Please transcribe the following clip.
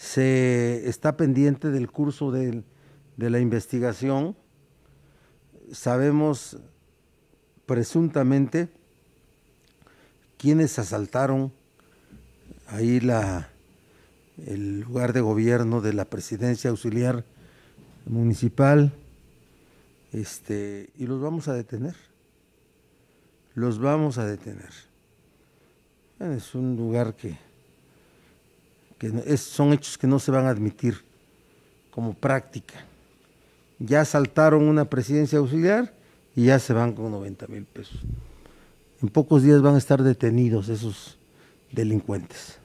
se está pendiente del curso de, la investigación. Sabemos presuntamente quiénes asaltaron ahí la, el lugar de gobierno de la presidencia auxiliar municipal este, y los vamos a detener. Los vamos a detener. Es un lugar que que son hechos que no se van a admitir como práctica. Ya saltaron una presidencia auxiliar y ya se van con 90 mil pesos. En pocos días van a estar detenidos esos delincuentes.